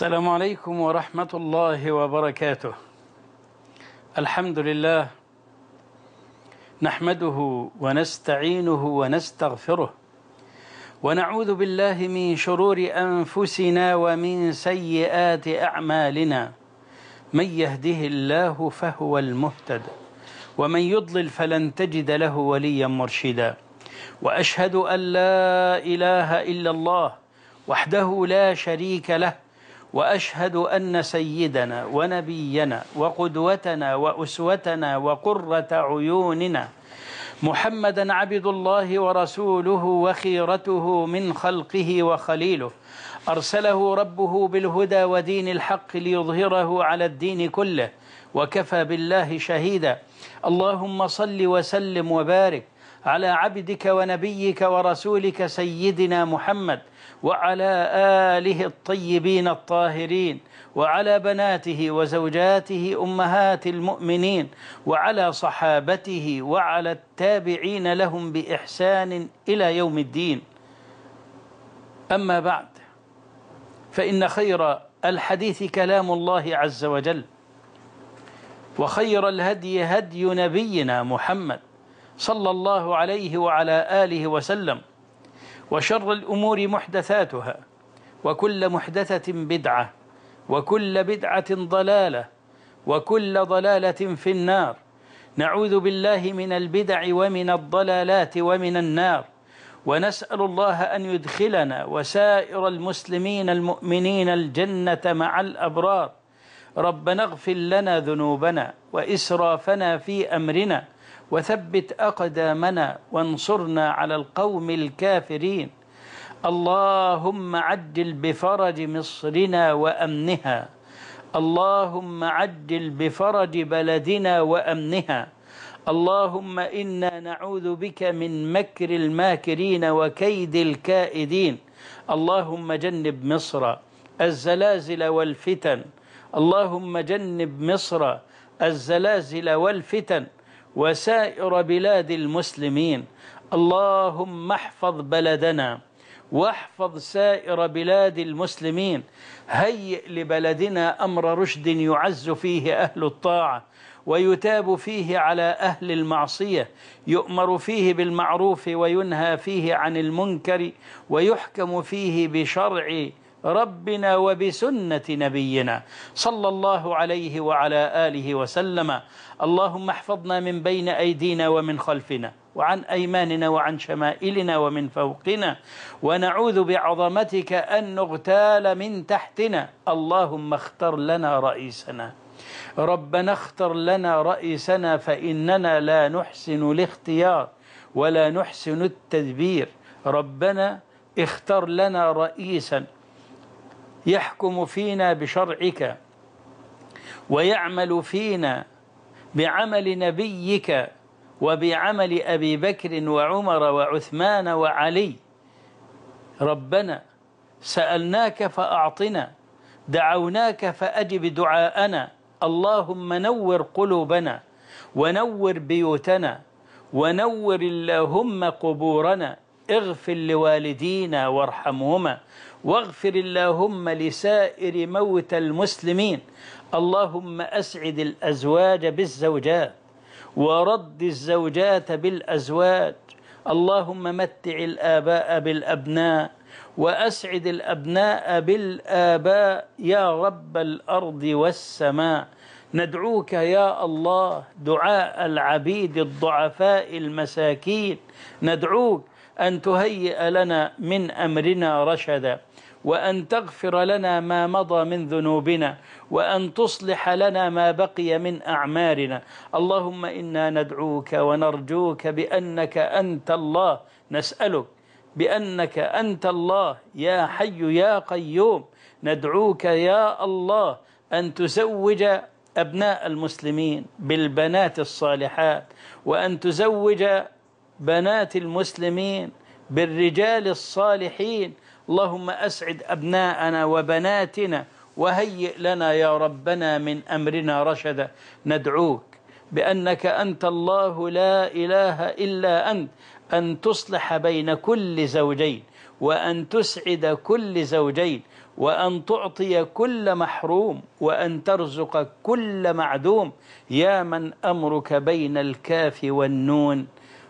السلام عليكم ورحمة الله وبركاته الحمد لله نحمده ونستعينه ونستغفره ونعوذ بالله من شرور أنفسنا ومن سيئات أعمالنا من يهده الله فهو المهتد ومن يضلل فلن تجد له وليا مرشدا وأشهد أن لا إله إلا الله وحده لا شريك له واشهد ان سيدنا ونبينا وقدوتنا واسوتنا وقره عيوننا محمدا عبد الله ورسوله وخيرته من خلقه وخليله ارسله ربه بالهدى ودين الحق ليظهره على الدين كله وكفى بالله شهيدا اللهم صل وسلم وبارك على عبدك ونبيك ورسولك سيدنا محمد وعلى آله الطيبين الطاهرين وعلى بناته وزوجاته أمهات المؤمنين وعلى صحابته وعلى التابعين لهم بإحسان إلى يوم الدين أما بعد فإن خير الحديث كلام الله عز وجل وخير الهدي هدي نبينا محمد صلى الله عليه وعلى آله وسلم وشر الأمور محدثاتها وكل محدثة بدعة وكل بدعة ضلالة وكل ضلالة في النار نعوذ بالله من البدع ومن الضلالات ومن النار ونسأل الله أن يدخلنا وسائر المسلمين المؤمنين الجنة مع الأبرار ربنا اغفر لنا ذنوبنا وإسرافنا في أمرنا وثبت أقدامنا وانصرنا على القوم الكافرين اللهم عجل بفرج مصرنا وأمنها اللهم عجل بفرج بلدنا وأمنها اللهم إنا نعوذ بك من مكر الماكرين وكيد الكائدين اللهم جنب مصر الزلازل والفتن اللهم جنب مصر الزلازل والفتن وسائر بلاد المسلمين اللهم احفظ بلدنا واحفظ سائر بلاد المسلمين هيئ لبلدنا أمر رشد يعز فيه أهل الطاعة ويتاب فيه على أهل المعصية يؤمر فيه بالمعروف وينهى فيه عن المنكر ويحكم فيه بشرع ربنا وبسنة نبينا صلى الله عليه وعلى آله وسلم اللهم احفظنا من بين أيدينا ومن خلفنا وعن أيماننا وعن شمائلنا ومن فوقنا ونعوذ بعظمتك أن نغتال من تحتنا اللهم اختر لنا رئيسنا ربنا اختر لنا رئيسنا فإننا لا نحسن الاختيار ولا نحسن التدبير ربنا اختر لنا رئيسا يحكم فينا بشرعك ويعمل فينا بعمل نبيك وبعمل أبي بكر وعمر وعثمان وعلي ربنا سألناك فأعطنا دعوناك فأجب دعاءنا اللهم نور قلوبنا ونور بيوتنا ونور اللهم قبورنا اغفر لوالدينا وارحمهما واغفر اللهم لسائر موتى المسلمين اللهم أسعد الأزواج بالزوجات ورد الزوجات بالأزواج اللهم متع الآباء بالأبناء وأسعد الأبناء بالآباء يا رب الأرض والسماء ندعوك يا الله دعاء العبيد الضعفاء المساكين ندعوك أن تهيئ لنا من أمرنا رشدا وأن تغفر لنا ما مضى من ذنوبنا وأن تصلح لنا ما بقي من أعمارنا اللهم إنا ندعوك ونرجوك بأنك أنت الله نسألك بأنك أنت الله يا حي يا قيوم ندعوك يا الله أن تزوج أبناء المسلمين بالبنات الصالحات وأن تزوج بنات المسلمين بالرجال الصالحين اللهم أسعد أبناءنا وبناتنا وهيئ لنا يا ربنا من أمرنا رشدا ندعوك بأنك أنت الله لا إله إلا أنت أن تصلح بين كل زوجين وأن تسعد كل زوجين وأن تعطي كل محروم وأن ترزق كل معدوم يا من أمرك بين الكاف والنون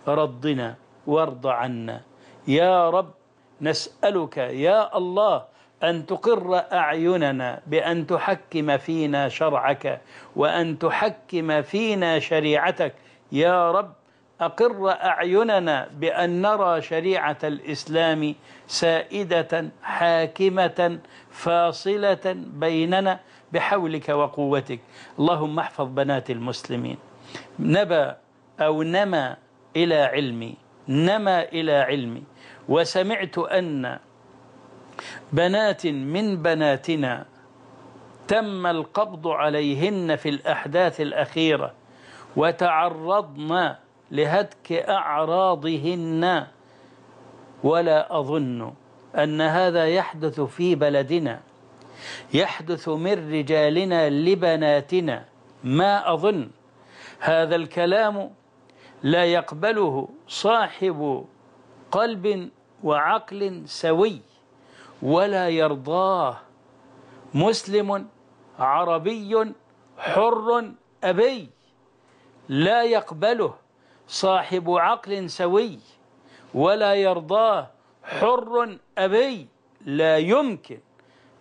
رضنا وارض عنا يا رب نسألك يا الله أن تقر أعيننا بأن تحكم فينا شرعك وأن تحكم فينا شريعتك يا رب أقر أعيننا بأن نرى شريعة الإسلام سائدة حاكمة فاصلة بيننا بحولك وقوتك اللهم احفظ بنات المسلمين نبى أو نما إلى علمي نما إلى علمي وسمعت أن بنات من بناتنا تم القبض عليهن في الأحداث الأخيرة وتعرضن لهتك أعراضهن ولا أظن أن هذا يحدث في بلدنا يحدث من رجالنا لبناتنا ما أظن هذا الكلام لا يقبله صاحب قلب وعقل سوي ولا يرضاه مسلم عربي حر أبي لا يقبله صاحب عقل سوي ولا يرضاه حر أبي لا يمكن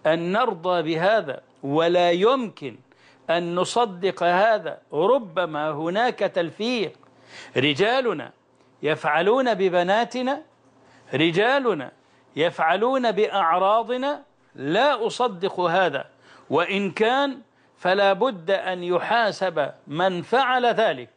أن نرضى بهذا ولا يمكن أن نصدق هذا ربما هناك تلفيق رجالنا يفعلون ببناتنا رجالنا يفعلون بأعراضنا لا أصدق هذا وإن كان فلا بد أن يحاسب من فعل ذلك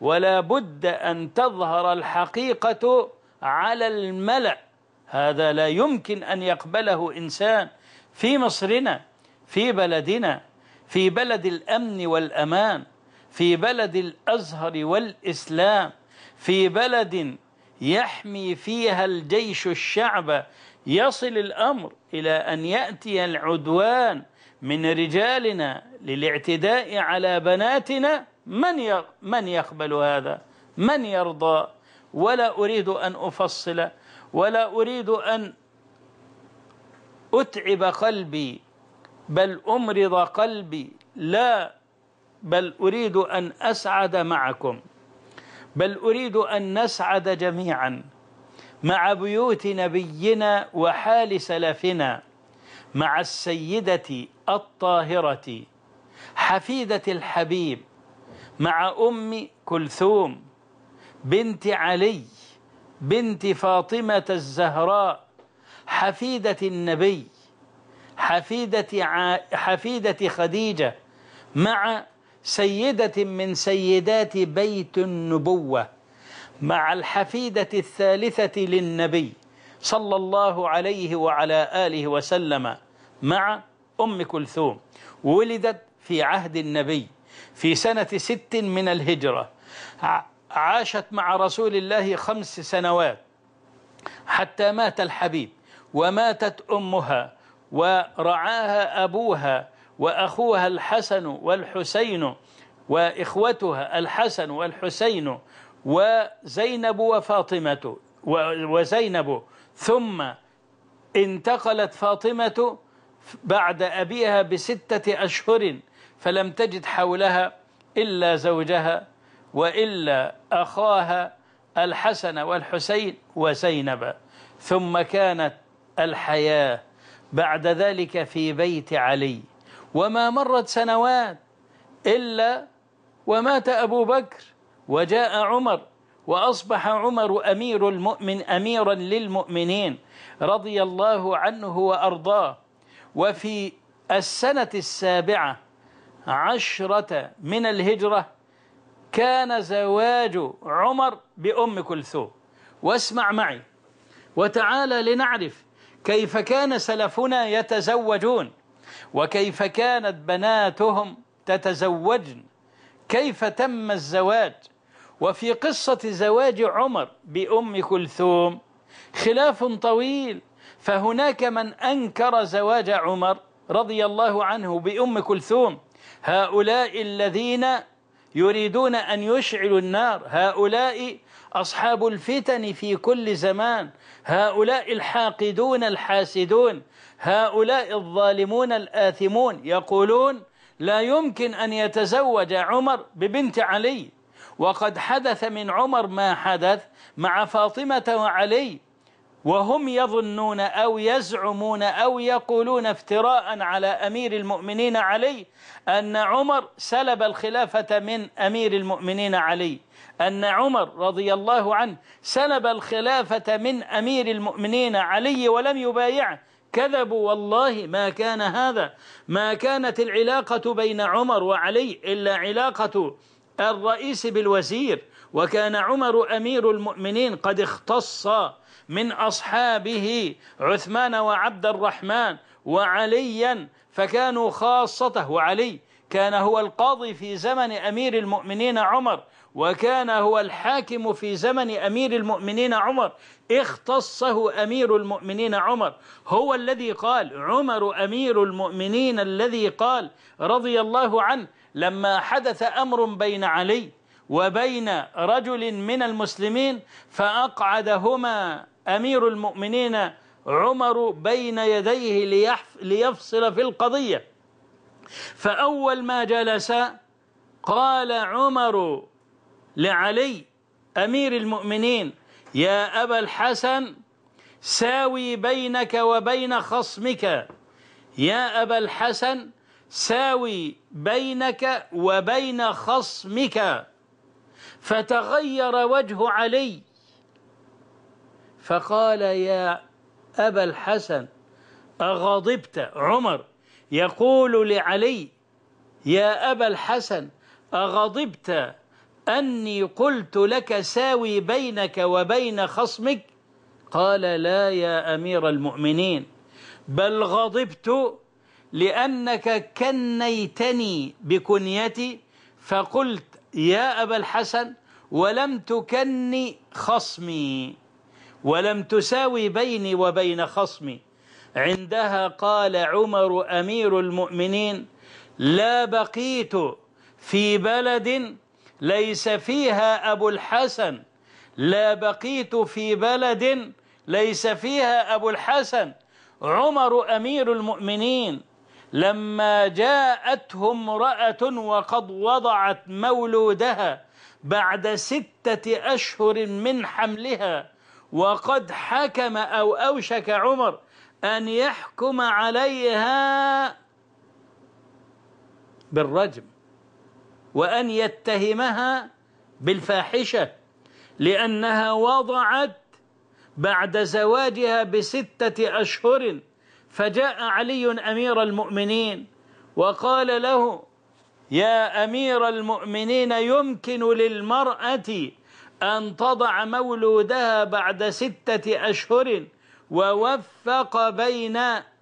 ولا بد أن تظهر الحقيقة على الملأ هذا لا يمكن أن يقبله إنسان في مصرنا في بلدنا في بلد الأمن والأمان في بلد الأزهر والإسلام في بلد يحمي فيها الجيش الشعب يصل الأمر إلى أن يأتي العدوان من رجالنا للاعتداء على بناتنا من من يقبل هذا من يرضى ولا أريد أن أفصل ولا أريد أن أتعب قلبي بل أمرض قلبي لا بل أريد أن أسعد معكم بل أريد أن نسعد جميعا مع بيوت نبينا وحال سلفنا مع السيدة الطاهرة حفيدة الحبيب مع أم كلثوم بنت علي بنت فاطمة الزهراء حفيدة النبي حفيدة, ع... حفيدة خديجة مع سيدة من سيدات بيت النبوة مع الحفيدة الثالثة للنبي صلى الله عليه وعلى آله وسلم مع أم كلثوم ولدت في عهد النبي في سنة ست من الهجرة عاشت مع رسول الله خمس سنوات حتى مات الحبيب وماتت أمها ورعاها أبوها وأخوها الحسن والحسين وإخوتها الحسن والحسين وزينب وفاطمة وزينب ثم انتقلت فاطمة بعد أبيها بستة أشهر فلم تجد حولها إلا زوجها وإلا أخاها الحسن والحسين وزينب ثم كانت الحياة بعد ذلك في بيت علي وما مرت سنوات إلا ومات أبو بكر وجاء عمر وأصبح عمر أمير المؤمن أميرا للمؤمنين رضي الله عنه وأرضاه وفي السنة السابعة عشرة من الهجرة كان زواج عمر بأم كلثوم واسمع معي وتعالى لنعرف كيف كان سلفنا يتزوجون وكيف كانت بناتهم تتزوجن كيف تم الزواج وفي قصة زواج عمر بأم كلثوم خلاف طويل فهناك من أنكر زواج عمر رضي الله عنه بأم كلثوم هؤلاء الذين يريدون أن يشعلوا النار هؤلاء أصحاب الفتن في كل زمان هؤلاء الحاقدون الحاسدون هؤلاء الظالمون الآثمون يقولون لا يمكن أن يتزوج عمر ببنت علي وقد حدث من عمر ما حدث مع فاطمة وعلي وهم يظنون أو يزعمون أو يقولون افتراء على أمير المؤمنين علي أن عمر سلب الخلافة من أمير المؤمنين علي أن عمر رضي الله عنه سلب الخلافة من أمير المؤمنين علي ولم يبايعه كذبوا والله ما كان هذا ما كانت العلاقة بين عمر وعلي إلا علاقة الرئيس بالوزير وكان عمر أمير المؤمنين قد اختص من أصحابه عثمان وعبد الرحمن وعليا فكانوا خاصته وعلي كان هو القاضي في زمن أمير المؤمنين عمر وكان هو الحاكم في زمن أمير المؤمنين عمر اختصه أمير المؤمنين عمر هو الذي قال عمر أمير المؤمنين الذي قال رضي الله عنه لما حدث أمر بين علي وبين رجل من المسلمين فأقعدهما أمير المؤمنين عمر بين يديه ليفصل في القضية فأول ما جلس قال عمر لعلي أمير المؤمنين يا أبا الحسن ساوي بينك وبين خصمك يا أبا الحسن ساوي بينك وبين خصمك فتغير وجه علي فقال يا أبا الحسن أغضبت عمر يقول لعلي يا أبا الحسن أغضبت أني قلت لك ساوي بينك وبين خصمك قال لا يا أمير المؤمنين بل غضبت لأنك كنيتني بكنيتي فقلت يا أبا الحسن ولم تكني خصمي ولم تساوي بيني وبين خصمي عندها قال عمر أمير المؤمنين لا بقيت في بلد ليس فيها أبو الحسن لا بقيت في بلد ليس فيها أبو الحسن عمر أمير المؤمنين لما جاءته امرأة وقد وضعت مولودها بعد ستة أشهر من حملها وقد حكم أو أوشك عمر أن يحكم عليها بالرجم وأن يتهمها بالفاحشة لأنها وضعت بعد زواجها بستة أشهر فجاء علي أمير المؤمنين وقال له يا أمير المؤمنين يمكن للمرأة أن تضع مولودها بعد ستة أشهر ووفق بين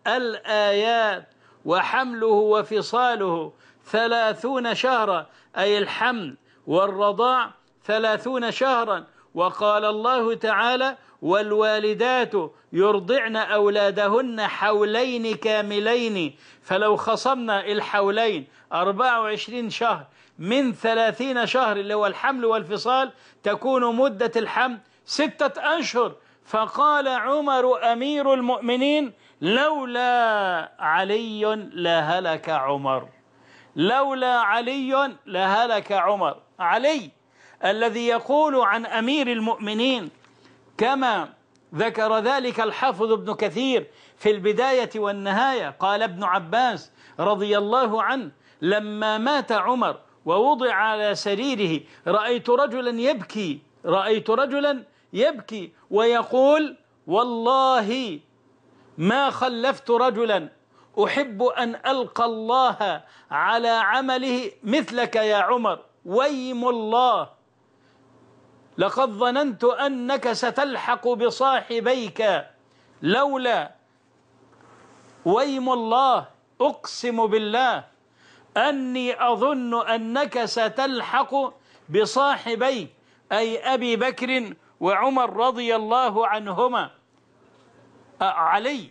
الآيات وحمله وفصاله ثلاثون شهرا أي الحمل والرضاع ثلاثون شهرا وقال الله تعالى والوالدات يرضعن أولادهن حولين كاملين فلو خصمنا الحولين 24 شهر من ثلاثين شهر اللي هو الحمل والفصال تكون مدة الحمل ستة أشهر فقال عمر أمير المؤمنين لولا علي لهلك عمر لولا علي لهلك عمر علي الذي يقول عن أمير المؤمنين كما ذكر ذلك الحافظ ابن كثير في البداية والنهاية قال ابن عباس رضي الله عنه لما مات عمر ووضع على سريره رأيت رجلا يبكي رأيت رجلا يبكي ويقول والله ما خلفت رجلا أحب أن ألقى الله على عمله مثلك يا عمر ويم الله لقد ظننت أنك ستلحق بصاحبيك لولا ويم الله أقسم بالله أني أظن أنك ستلحق بصاحبي أي أبي بكر وعمر رضي الله عنهما علي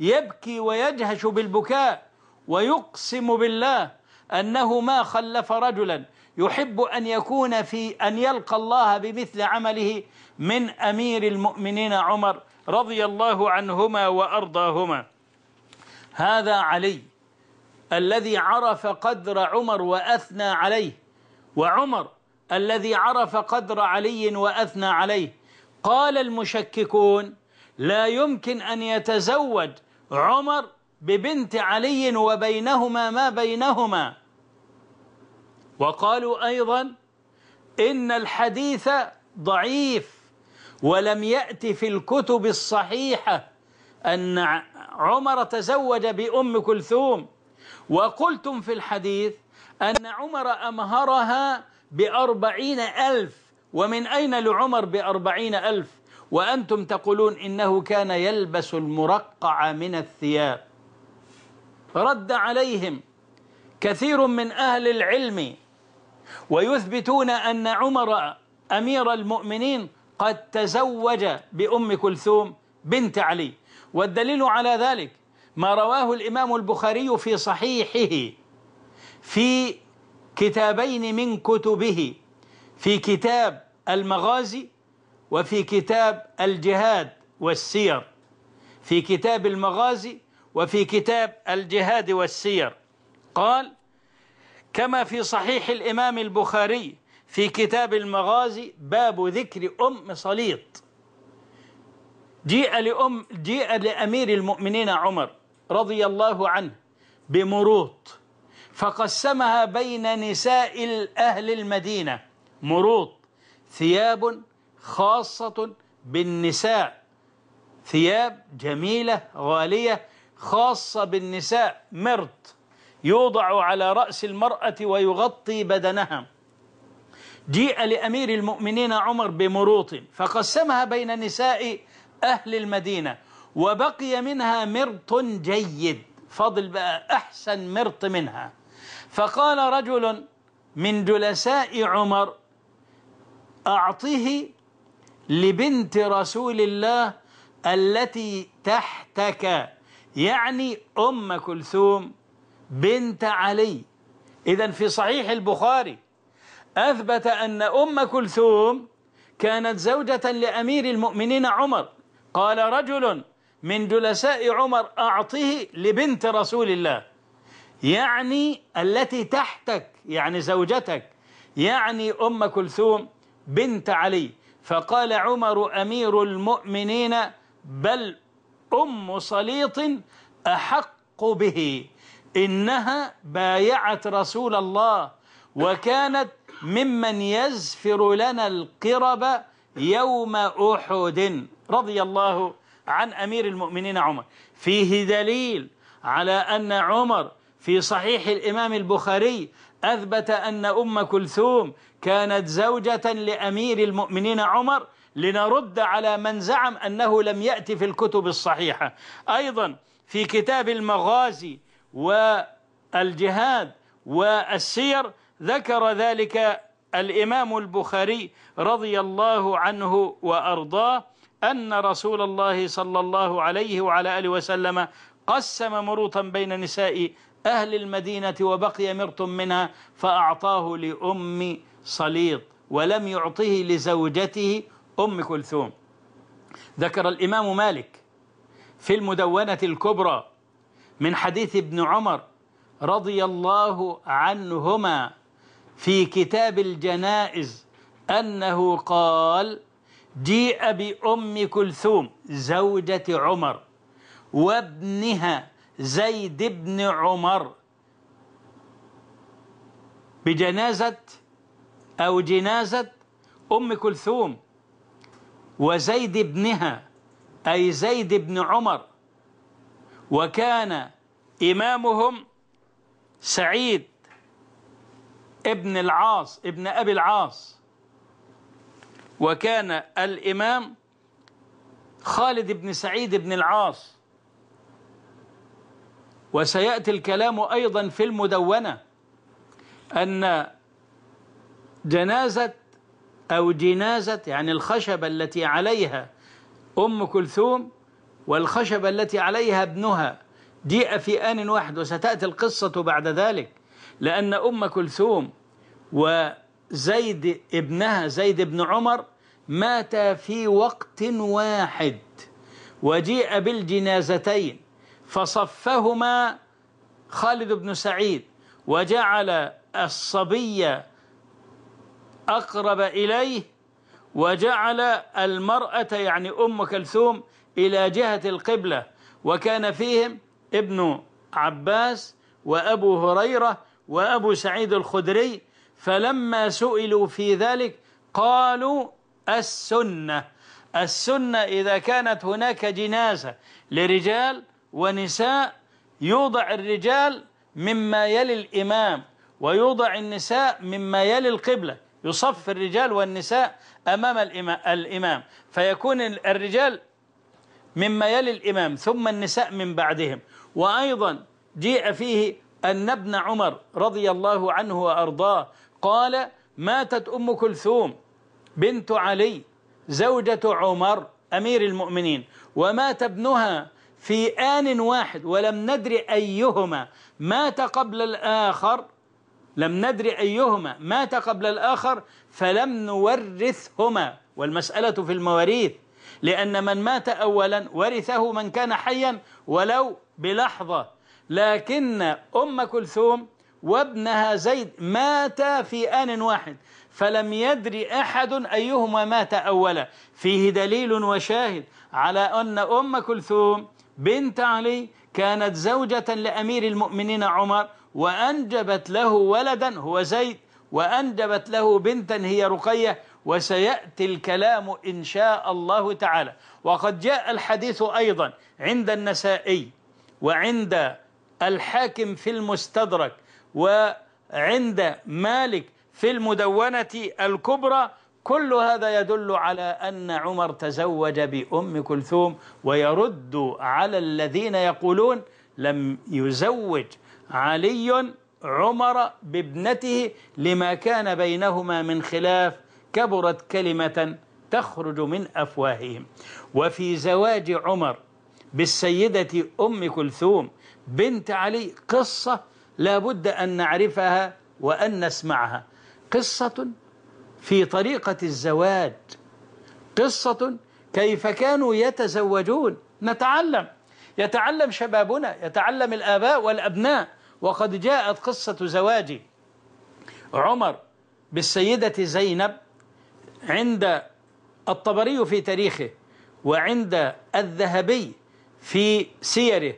يبكي ويجهش بالبكاء ويقسم بالله أنه ما خلف رجلا يحب أن يكون في أن يلقى الله بمثل عمله من أمير المؤمنين عمر رضي الله عنهما وأرضاهما هذا علي الذي عرف قدر عمر وأثنى عليه وعمر الذي عرف قدر علي وأثنى عليه قال المشككون لا يمكن أن يتزوج عمر ببنت علي وبينهما ما بينهما وقالوا أيضا إن الحديث ضعيف ولم يأتي في الكتب الصحيحة أن عمر تزوج بأم كلثوم وقلتم في الحديث أن عمر أمهرها بأربعين ألف ومن أين لعمر بأربعين ألف وأنتم تقولون إنه كان يلبس المرقع من الثياب رد عليهم كثير من أهل العلم ويثبتون أن عمر أمير المؤمنين قد تزوج بأم كلثوم بنت علي والدليل على ذلك ما رواه الإمام البخاري في صحيحه في كتابين من كتبه في كتاب المغازي وفي كتاب الجهاد والسير في كتاب المغازي وفي كتاب الجهاد والسير قال كما في صحيح الإمام البخاري في كتاب المغازي باب ذكر أم صليط جيء لأم جيء لأمير المؤمنين عمر رضي الله عنه بمروط فقسمها بين نساء أهل المدينة مروط ثياب خاصة بالنساء ثياب جميلة غالية خاصة بالنساء مرط يوضع على رأس المرأة ويغطي بدنها جيء لأمير المؤمنين عمر بمروط فقسمها بين نساء أهل المدينة وبقي منها مرط جيد فضل بقى أحسن مرط منها فقال رجل من جلساء عمر أعطه لبنت رسول الله التي تحتك يعني أم كلثوم بنت علي إذا في صحيح البخاري أثبت أن أم كلثوم كانت زوجة لأمير المؤمنين عمر قال رجل من جلساء عمر أعطه لبنت رسول الله يعني التي تحتك يعني زوجتك يعني أم كلثوم بنت علي فقال عمر أمير المؤمنين بل أم صليط أحق به إنها بايعت رسول الله وكانت ممن يزفر لنا القرب يوم أحد رضي الله عن أمير المؤمنين عمر فيه دليل على أن عمر في صحيح الإمام البخاري أثبت أن أم كلثوم كانت زوجة لأمير المؤمنين عمر لنرد على من زعم أنه لم يأتي في الكتب الصحيحة أيضا في كتاب المغازي والجهاد والسير ذكر ذلك الإمام البخاري رضي الله عنه وأرضاه أن رسول الله صلى الله عليه وعلى آله وسلم قسم مروطا بين نساء أهل المدينة وبقي مرط منها فأعطاه لأم صليط ولم يعطه لزوجته أم كلثوم ذكر الإمام مالك في المدونة الكبرى من حديث ابن عمر رضي الله عنهما في كتاب الجنائز أنه قال جيء بأم كلثوم زوجة عمر وابنها زيد بن عمر بجنازة أو جنازة أم كلثوم وزيد ابنها أي زيد بن عمر وكان إمامهم سعيد ابن العاص ابن أبي العاص وكان الإمام خالد بن سعيد بن العاص وسيأتي الكلام أيضا في المدونة أن جنازة أو جنازة يعني الخشبة التي عليها أم كلثوم والخشبة التي عليها ابنها جيء في آن واحد وستأتي القصة بعد ذلك لأن أم كلثوم و زيد ابنها زيد بن عمر مات في وقت واحد وجيء بالجنازتين فصفهما خالد بن سعيد وجعل الصبي أقرب إليه وجعل المرأة يعني أم كلثوم إلى جهة القبلة وكان فيهم ابن عباس وأبو هريرة وأبو سعيد الخدري فلما سئلوا في ذلك قالوا السنة السنة إذا كانت هناك جنازة لرجال ونساء يوضع الرجال مما يلي الإمام ويوضع النساء مما يلي القبلة يصف الرجال والنساء أمام الإمام فيكون الرجال مما يلي الإمام ثم النساء من بعدهم وأيضا جيء فيه أن ابن عمر رضي الله عنه وأرضاه قال ماتت أم كلثوم بنت علي زوجة عمر أمير المؤمنين ومات ابنها في آن واحد ولم ندري أيهما مات قبل الآخر لم ندري أيهما مات قبل الآخر فلم نورثهما والمسألة في المواريث لأن من مات أولا ورثه من كان حيا ولو بلحظة لكن أم كلثوم وابنها زيد ماتا في آن واحد فلم يدري أحد أيهما مات أولا فيه دليل وشاهد على أن أم كلثوم بنت علي كانت زوجة لأمير المؤمنين عمر وأنجبت له ولدا هو زيد وأنجبت له بنتا هي رقية وسيأتي الكلام إن شاء الله تعالى وقد جاء الحديث أيضا عند النسائي وعند الحاكم في المستدرك وعند مالك في المدونة الكبرى كل هذا يدل على أن عمر تزوج بأم كلثوم ويرد على الذين يقولون لم يزوج علي عمر بابنته لما كان بينهما من خلاف كبرت كلمة تخرج من أفواههم وفي زواج عمر بالسيدة أم كلثوم بنت علي قصة لا بد أن نعرفها وأن نسمعها قصة في طريقة الزواج قصة كيف كانوا يتزوجون نتعلم يتعلم شبابنا يتعلم الآباء والأبناء وقد جاءت قصة زواج عمر بالسيدة زينب عند الطبري في تاريخه وعند الذهبي في سيره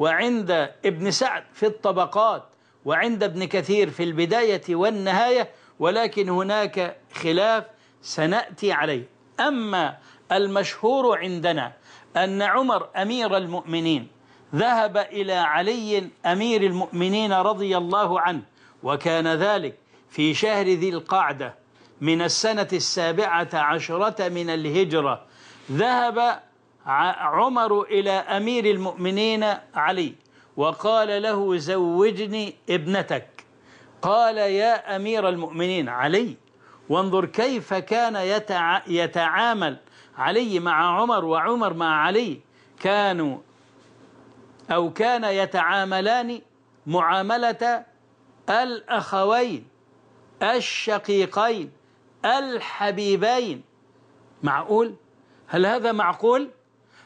وعند ابن سعد في الطبقات وعند ابن كثير في البداية والنهاية ولكن هناك خلاف سنأتي عليه أما المشهور عندنا أن عمر أمير المؤمنين ذهب إلى علي أمير المؤمنين رضي الله عنه وكان ذلك في شهر ذي القعدة من السنة السابعة عشرة من الهجرة ذهب عمر إلى أمير المؤمنين علي وقال له زوجني ابنتك قال يا أمير المؤمنين علي وانظر كيف كان يتع... يتعامل علي مع عمر وعمر مع علي كانوا أو كان يتعاملان معاملة الأخوين الشقيقين الحبيبين معقول؟ هل هذا معقول؟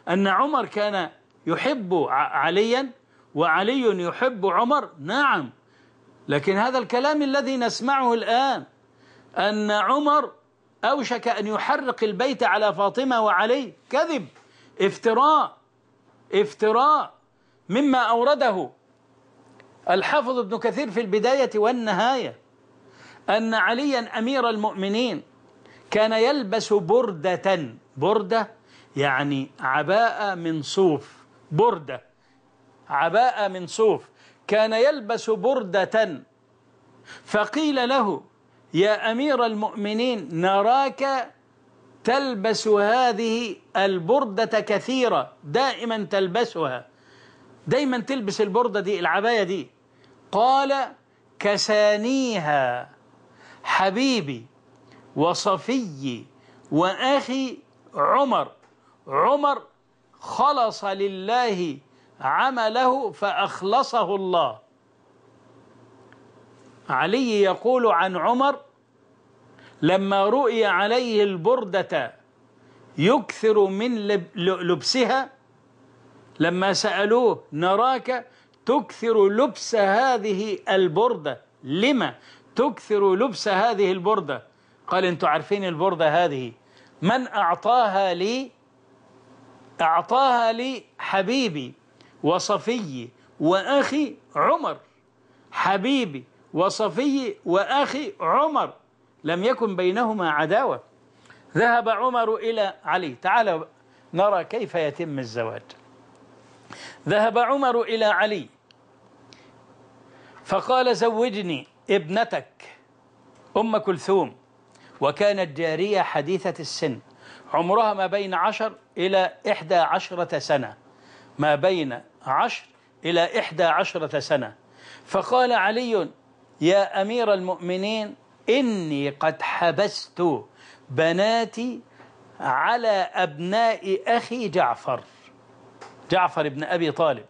أن عمر كان يحب عليا وعلي يحب عمر نعم لكن هذا الكلام الذي نسمعه الآن أن عمر أوشك أن يحرق البيت على فاطمة وعلي كذب افتراء افتراء مما أورده الحافظ ابن كثير في البداية والنهاية أن عليا أمير المؤمنين كان يلبس بردة بردة يعني عباءة من صوف بردة عباءة من صوف كان يلبس بردة فقيل له يا أمير المؤمنين نراك تلبس هذه البردة كثيرة دائما تلبسها دايما تلبس البردة دي العباية دي قال كسانيها حبيبي وصفي وأخي عمر عمر خلص لله عمله فأخلصه الله علي يقول عن عمر لما رؤي عليه البردة يكثر من لبسها لما سألوه نراك تكثر لبس هذه البردة لما تكثر لبس هذه البردة قال انتوا عارفين البردة هذه من أعطاها لي أعطاها لي حبيبي وصفيي وأخي عمر حبيبي وصفيي وأخي عمر لم يكن بينهما عداوة ذهب عمر إلى علي تعال نرى كيف يتم الزواج ذهب عمر إلى علي فقال زوجني ابنتك أم كلثوم وكانت جارية حديثة السن عمرها ما بين عشر إلى إحدى عشرة سنة ما بين عشر إلى إحدى عشرة سنة فقال علي يا أمير المؤمنين إني قد حبست بناتي على أبناء أخي جعفر جعفر بن أبي طالب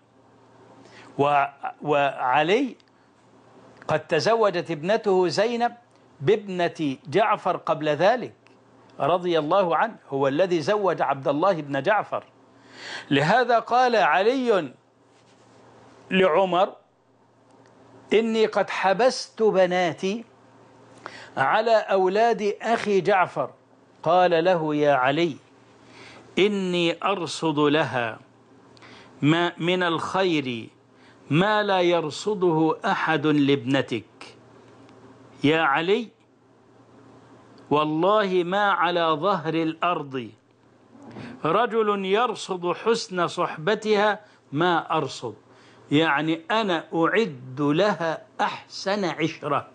وعلي قد تزوجت ابنته زينب بابنة جعفر قبل ذلك رضي الله عنه هو الذي زوج عبد الله بن جعفر لهذا قال علي لعمر إني قد حبست بناتي على أولاد أخي جعفر قال له يا علي إني أرصد لها ما من الخير ما لا يرصده أحد لابنتك يا علي والله ما على ظهر الأرض رجل يرصد حسن صحبتها ما أرصد يعني أنا أعد لها أحسن عشرة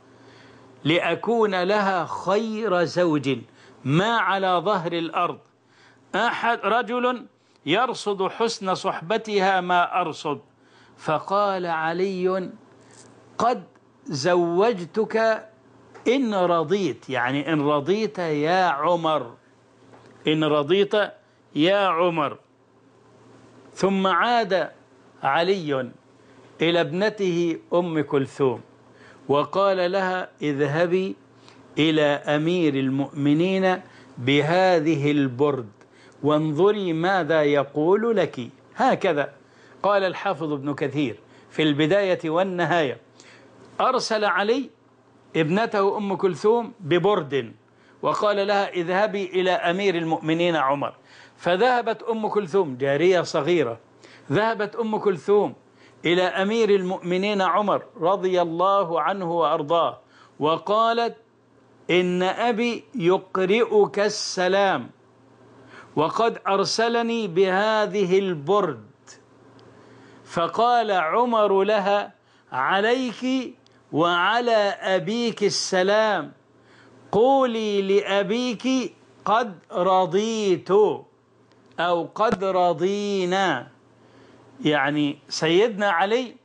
لأكون لها خير زوج ما على ظهر الأرض أحد رجل يرصد حسن صحبتها ما أرصد فقال علي قد زوجتك إن رضيت يعني إن رضيت يا عمر إن رضيت يا عمر ثم عاد علي إلى ابنته أم كلثوم وقال لها اذهبي إلى أمير المؤمنين بهذه البرد وانظري ماذا يقول لك هكذا قال الحافظ ابن كثير في البداية والنهاية أرسل علي ابنته أم كلثوم ببرد وقال لها اذهبي إلى أمير المؤمنين عمر فذهبت أم كلثوم جارية صغيرة ذهبت أم كلثوم إلى أمير المؤمنين عمر رضي الله عنه وأرضاه وقالت إن أبي يقرئك السلام وقد أرسلني بهذه البرد فقال عمر لها عليك وعلى أبيك السلام قولي لأبيك قد رضيت أو قد رضينا يعني سيدنا علي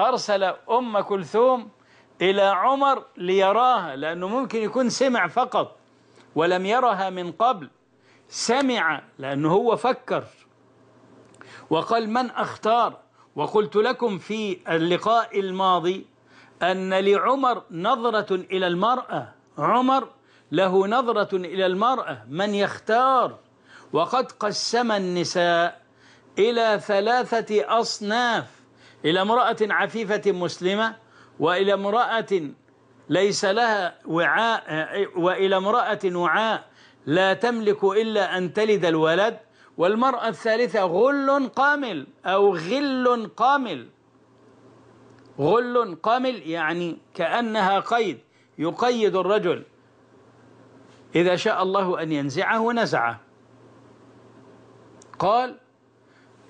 أرسل أم كلثوم إلى عمر ليراها لأنه ممكن يكون سمع فقط ولم يرها من قبل سمع لأنه هو فكر وقال من أختار وقلت لكم في اللقاء الماضي أن لعمر نظرة إلى المرأة عمر له نظرة إلى المرأة من يختار وقد قسم النساء إلى ثلاثة أصناف إلى امرأة عفيفة مسلمة وإلى امرأة ليس لها وعاء وإلى امرأة وعاء لا تملك إلا أن تلد الولد والمرأة الثالثة غل قامل أو غل قامل غل قمل يعني كأنها قيد يقيد الرجل إذا شاء الله أن ينزعه نزعه قال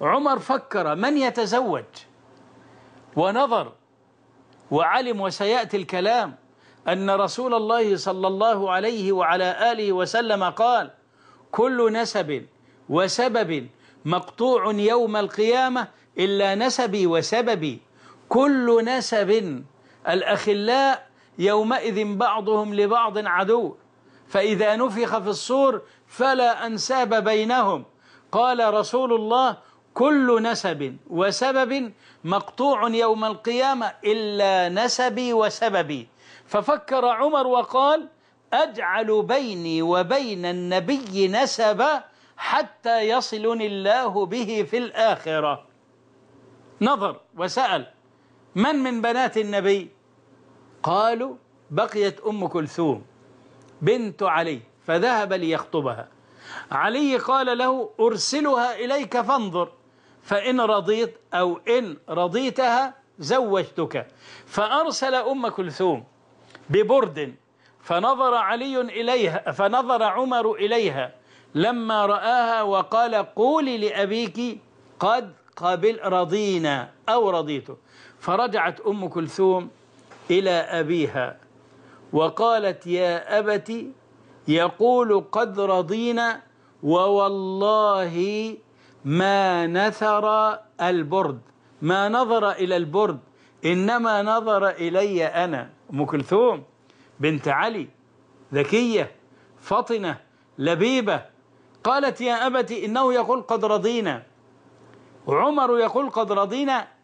عمر فكر من يتزوج ونظر وعلم وسيأتي الكلام أن رسول الله صلى الله عليه وعلى آله وسلم قال كل نسب وسبب مقطوع يوم القيامة إلا نسبي وسببي كل نسب الأخلاء يومئذ بعضهم لبعض عدو فإذا نفخ في الصور فلا أنساب بينهم قال رسول الله كل نسب وسبب مقطوع يوم القيامة إلا نسبي وسببي ففكر عمر وقال أجعل بيني وبين النبي نسبا حتى يصلني الله به في الآخرة نظر وسأل من من بنات النبي قالوا بقيت أم كلثوم بنت علي فذهب ليخطبها علي قال له أرسلها إليك فانظر فإن رضيت أو إن رضيتها زوجتك فأرسل أم كلثوم ببرد فنظر علي إليها فنظر عمر إليها لما رآها وقال قولي لأبيك قد قبل رضينا أو رضيته فرجعت أم كلثوم إلى أبيها وقالت يا أبت يقول قد رضينا ووالله ما نثر البرد ما نظر إلى البرد إنما نظر إلي أنا أم كلثوم بنت علي ذكية فطنة لبيبة قالت يا أبت إنه يقول قد رضينا وعمر يقول قد رضينا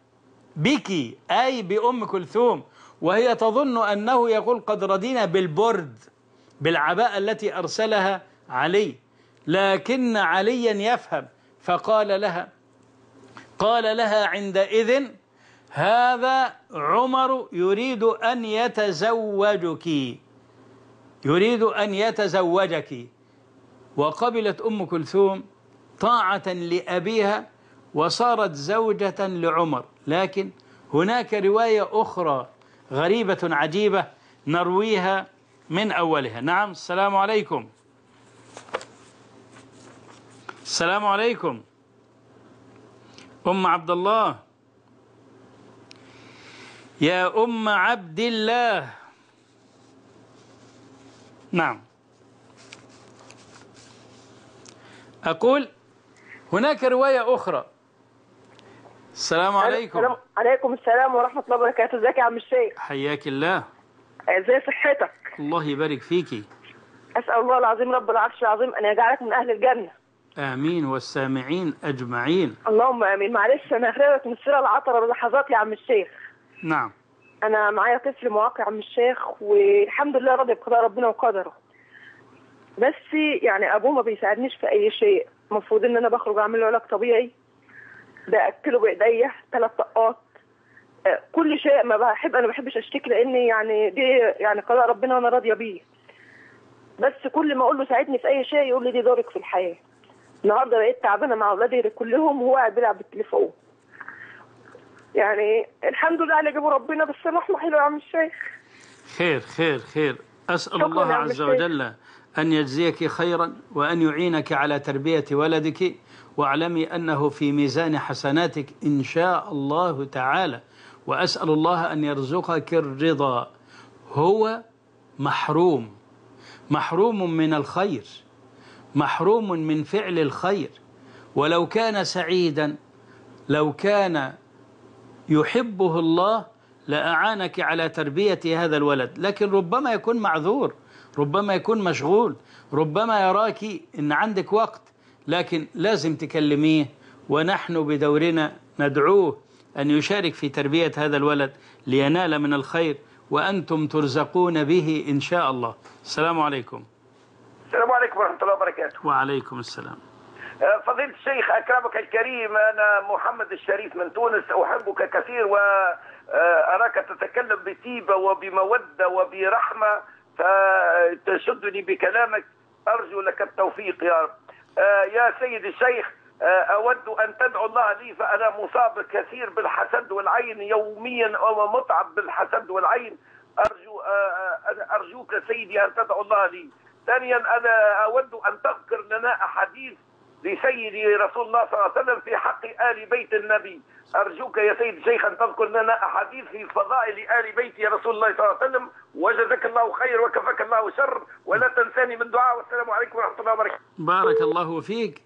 بك أي بأم كلثوم وهي تظن أنه يقول قد رضينا بالبرد بالعباءة التي أرسلها علي لكن عليا يفهم فقال لها قال لها عندئذ هذا عمر يريد أن يتزوجك يريد أن يتزوجك وقبلت أم كلثوم طاعة لأبيها وصارت زوجة لعمر لكن هناك رواية أخرى غريبة عجيبة نرويها من أولها نعم السلام عليكم السلام عليكم أم عبد الله يا أم عبد الله نعم أقول هناك رواية أخرى السلام عليكم السلام عليكم السلام ورحمه الله وبركاته ازيك يا عم الشيخ حياك الله ازي صحتك الله يبارك فيكي اسال الله العظيم رب العرش العظيم ان يجعلك من اهل الجنه امين والسامعين اجمعين اللهم امين معلش انا هخرجك من السيره العطره بلحظات يا عم الشيخ نعم انا معايا طفل معاق يا عم الشيخ والحمد لله راضي بقضاء ربنا وقدره بس يعني ابوه ما بيساعدنيش في اي شيء المفروض ان انا بخرج اعمل له علاج طبيعي باكله بايديا ثلاث طقات آه، كل شيء ما بحب انا ما بحبش اشتكي لان يعني دي يعني قضاء ربنا وانا راضيه بيه بس كل ما اقول له ساعدني في اي شيء يقول لي دي دورك في الحياه النهارده بقيت تعبانه مع اولادي كلهم وهو قاعد بيلعب بالتليفون يعني الحمد لله على جابه ربنا بس رحمه حلو يا عم الشيخ خير خير خير اسال الله عز وجل أن يجزيك خيرا وأن يعينك على تربية ولدك واعلمي أنه في ميزان حسناتك إن شاء الله تعالى وأسأل الله أن يرزقك الرضا هو محروم محروم من الخير محروم من فعل الخير ولو كان سعيدا لو كان يحبه الله لأعانك على تربية هذا الولد لكن ربما يكون معذور ربما يكون مشغول ربما يراك أن عندك وقت لكن لازم تكلميه ونحن بدورنا ندعوه أن يشارك في تربية هذا الولد لينال من الخير وأنتم ترزقون به إن شاء الله السلام عليكم السلام عليكم ورحمة الله وبركاته وعليكم السلام أه، فضيلة الشيخ أكرمك الكريم أنا محمد الشريف من تونس أحبك كثير وأراك أه، تتكلم بطيبة وبمودة وبرحمة فتسدني بكلامك أرجو لك التوفيق يا رب آه، يا سيد الشيخ آه، أود أن تدعو الله لي فأنا مصاب كثير بالحسد والعين يوميا ومتعب بالحسد والعين أرجو آه, آه، أرجوك سيدي أن تدعو الله لي ثانيا أنا أود أن تذكر لنا أحاديث لسيدي رسول الله صلى الله عليه وسلم في حق آل بيت النبي أرجوك يا سيد شيخ أن تذكر لنا أحاديث في فضائل آل بيت يا رسول الله صلى الله عليه وسلم وجزاك الله خير وكفاك الله شر ولا تنساني من دعاء والسلام عليكم ورحمة الله وبركاته بارك الله فيك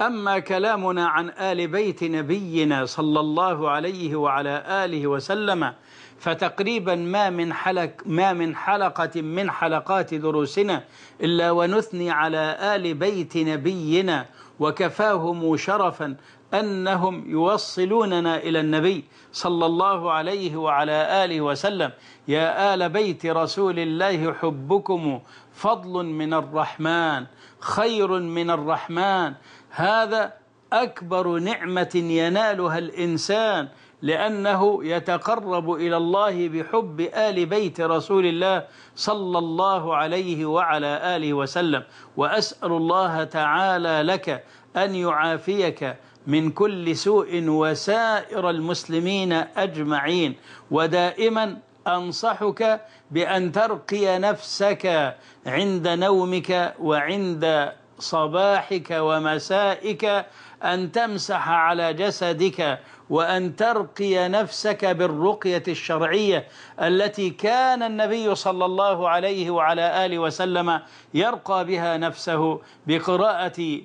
أما كلامنا عن آل بيت نبينا صلى الله عليه وعلى آله وسلم فتقريبا ما من حلق ما من حلقة من حلقات دروسنا إلا ونثني على آل بيت نبينا وكفاهم شرفا أنهم يوصلوننا إلى النبي صلى الله عليه وعلى آله وسلم يا آل بيت رسول الله حبكم فضل من الرحمن خير من الرحمن هذا أكبر نعمة ينالها الإنسان لأنه يتقرب إلى الله بحب آل بيت رسول الله صلى الله عليه وعلى آله وسلم وأسأل الله تعالى لك أن يعافيك من كل سوء وسائر المسلمين أجمعين ودائما أنصحك بأن ترقي نفسك عند نومك وعند صباحك ومسائك أن تمسح على جسدك وأن ترقي نفسك بالرقية الشرعية التي كان النبي صلى الله عليه وعلى آله وسلم يرقى بها نفسه بقراءة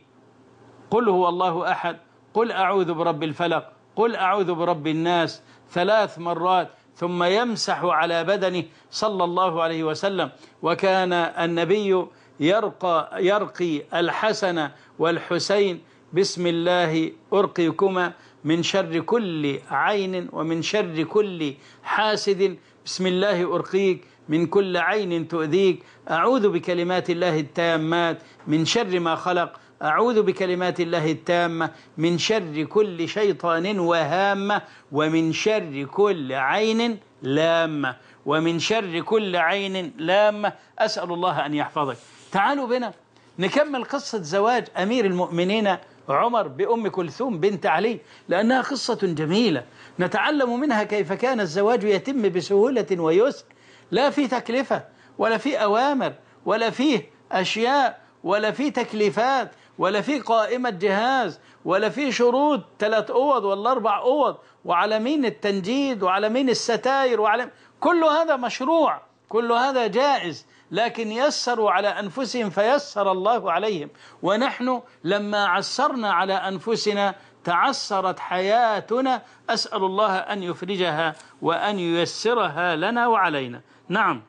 قل هو الله أحد قل أعوذ برب الفلق قل أعوذ برب الناس ثلاث مرات ثم يمسح على بدنه صلى الله عليه وسلم وكان النبي يرقى, يرقي الحسن والحسين بسم الله أرقيكما من شر كل عين ومن شر كل حاسد بسم الله أرقيك من كل عين تؤذيك أعوذ بكلمات الله التامات من شر ما خلق أعوذ بكلمات الله التامة من شر كل شيطان وهامة ومن شر كل عين لامة ومن شر كل عين لامة أسأل الله أن يحفظك تعالوا بنا نكمل قصة زواج أمير المؤمنين عمر بأم كلثوم بنت علي لأنها قصة جميلة نتعلم منها كيف كان الزواج يتم بسهولة ويسر لا في تكلفة ولا في أوامر ولا فيه أشياء ولا في تكليفات ولا في قائمة جهاز ولا في شروط ثلاث أوض ولا أربع أوض وعلى مين التنجيد وعلى مين الستاير وعلى كل هذا مشروع كل هذا جائز لكن يسروا على أنفسهم فيسر الله عليهم ونحن لما عسرنا على أنفسنا تعسرت حياتنا أسأل الله أن يفرجها وأن ييسرها لنا وعلينا نعم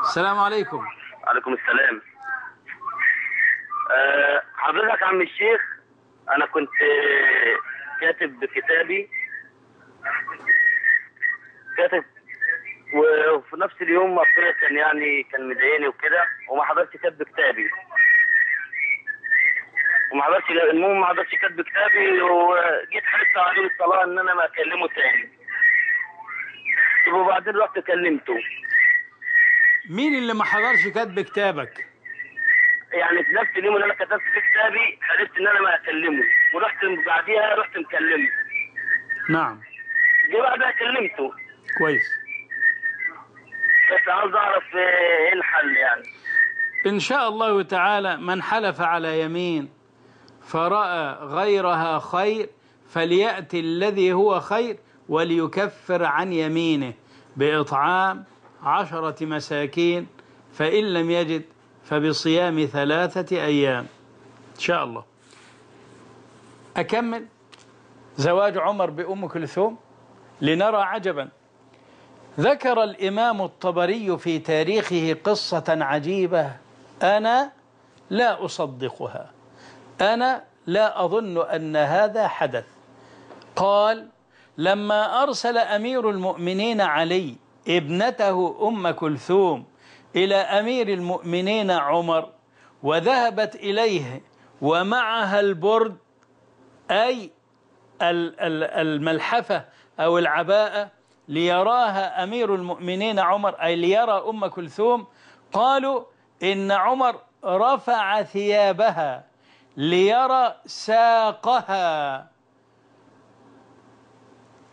السلام عليكم عليكم السلام أه حضرتك عم الشيخ أنا كنت آه، كاتب بكتابي كاتب وفي نفس اليوم ربنا كان يعني كان مدعيني وكده وما حضرتش كاتب كتابي وما حضرتش المهم ما حضرتش كاتب كتابي وجيت حلفت عليه الصلاه ان انا ما اكلمه تاني وبعدين رحت كلمته مين اللي ما حضرش كاتب كتابك؟ يعني في نفس اليوم اللي انا كتبت فيه كتابي حلفت ان انا ما اكلمه ورحت بعديها رحت مكلمه نعم جه بعدها كلمته كويس بس عاوز اعرف آه، ايه الحل يعني ان شاء الله تعالى من حلف على يمين فرأى غيرها خير فليأتي الذي هو خير وليكفر عن يمينه بإطعام عشرة مساكين فإن لم يجد فبصيام ثلاثة أيام إن شاء الله أكمل زواج عمر بأم كلثوم لنرى عجبا ذكر الإمام الطبري في تاريخه قصة عجيبة أنا لا أصدقها أنا لا أظن أن هذا حدث قال لما أرسل أمير المؤمنين علي ابنته أم كلثوم إلى أمير المؤمنين عمر وذهبت إليه ومعها البرد أي الملحفة أو العباءة ليراها أمير المؤمنين عمر أي ليرى أم كلثوم قالوا إن عمر رفع ثيابها ليرى ساقها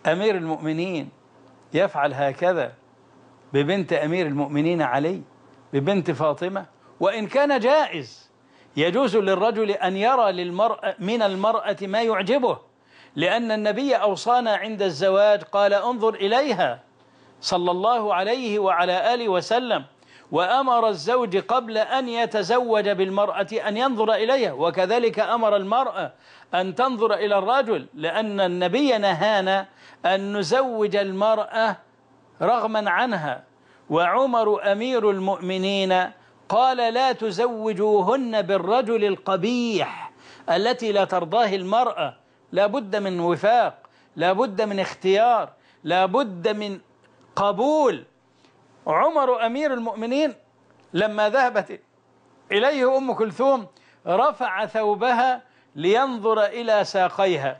أمير المؤمنين يفعل هكذا ببنت أمير المؤمنين علي ببنت فاطمة وإن كان جائز يجوز للرجل أن يرى للمرأة من المرأة ما يعجبه لأن النبي أوصانا عند الزواج قال انظر إليها صلى الله عليه وعلى آله وسلم وأمر الزوج قبل أن يتزوج بالمرأة أن ينظر إليها وكذلك أمر المرأة أن تنظر إلى الرجل لأن النبي نهانا أن نزوج المرأة رغما عنها وعمر أمير المؤمنين قال لا تزوجوهن بالرجل القبيح التي لا ترضاه المرأة لا بد من وفاق لا بد من اختيار لا بد من قبول عمر أمير المؤمنين لما ذهبت إليه أم كلثوم رفع ثوبها لينظر إلى ساقيها